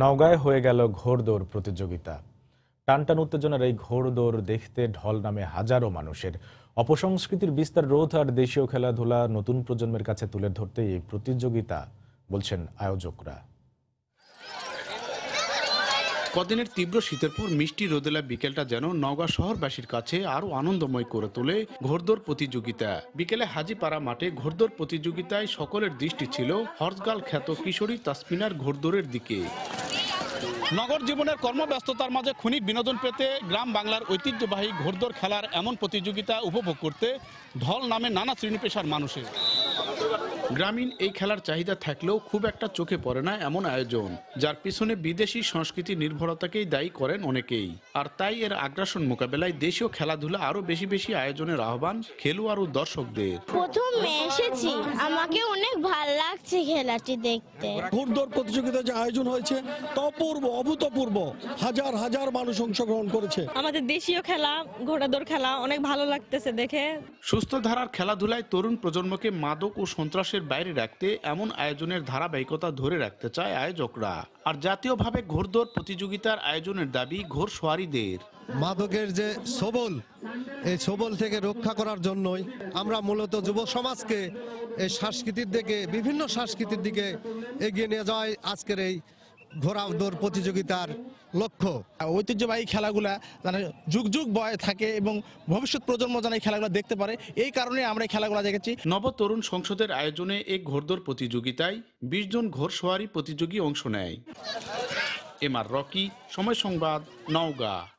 নওগাঁয় হয়ে গেল ঘোড়দৌড় প্রতিযোগিতা টানটান উত্তেজনার এই ঘোড়দৌড় দেখতে ঢল নামে হাজারো মানুষের অপসংস্কৃতির বিস্তার রোধ আর দেশীয় খেলাধুলা নতুন প্রজন্মের কাছে তুলে ধরতে এই প্রতিযোগিতা বলছেন আয়োজকরা কদিনের তীব্র শীতের পর মিষ্টি রোদেলা বিকেলটা যেন নওগাঁ শহরবাসীর কাছে আরও আনন্দময় করে তোলে ঘোরদোর প্রতিযোগিতা বিকেলে হাজিপাড়া মাঠে ঘোরদৌড় প্রতিযোগিতায় সকলের দৃষ্টি ছিল হর্সগাল খ্যাত কিশোরী তাসমিনার ঘোরদোরের দিকে নগর জীবনের কর্মব্যস্ততার মাঝে ক্ষণিক বিনোদন পেতে গ্রাম বাংলার ঐতিহ্যবাহী ঘোরদোর খেলার এমন প্রতিযোগিতা উপভোগ করতে ঢল নামে নানা শ্রেণী পেশার মানুষের গ্রামীণ এই খেলার চাহিদা থাকলেও খুব একটা চোখে পড়ে না এমন আয়োজন যার পিছনে বিদেশি সংস্কৃতি নির্ভরতাকেই দায়ী করেন অনেকেই আর তাই এর আগ্রাসন মোকাবেলায় দেশীয় খেলাধুলা আরো বেশি বেশি আয়োজনের আহ্বান খেলোয়াড় ও দর্শকদের প্রথম এসেছি আমাকে অনেক ভাল লাগছে খেলাটি দেখতে ঘুরদৌড় প্রতিযোগিতা যে আয়োজন হয়েছে অপূর্ব অভূতপূর্ব হাজার হাজার মানুষ অংশগ্রহণ করেছে আমাদের দেশীয় খেলা ঘোড়াদৌড় খেলা অনেক ভালো লাগতেছে দেখে সুস্থ ধারার খেলাধুলায় তরুণ প্রজন্মকে মাদক ও সন্ত্রাসের দেশের বাইরে রাখতে এমন আয়োজনের ধারাবাহিকতা ধরে রাখতে চায় আয়োজকরা আর জাতীয়ভাবে ঘোরদৌড় প্রতিযোগিতার আয়োজনের দাবি ঘোর সোয়ারিদের মাদকের যে সবল এই সবল থেকে রক্ষা করার জন্যই আমরা মূলত যুব সমাজকে এই সংস্কৃতির দিকে বিভিন্ন সংস্কৃতির দিকে এগিয়ে নিয়ে যাওয়াই আজকের এই ঘোড়া দৌড় প্রতিযোগিতার লক্ষ্য ঐতিহ্যবাহী খেলাগুলা মানে যুগ যুগ বয়ে থাকে এবং ভবিষ্যৎ প্রজন্ম যেন এই খেলাগুলো দেখতে পারে এই কারণে আমরা এই খেলাগুলো দেখেছি নবতরুণ সংসদের আয়োজনে এই ঘোরদৌড় প্রতিযোগিতায় বিশ জন ঘোড়সওয়ারি প্রতিযোগী অংশ নেয় এম আর রকি সময় সংবাদ নওগাঁ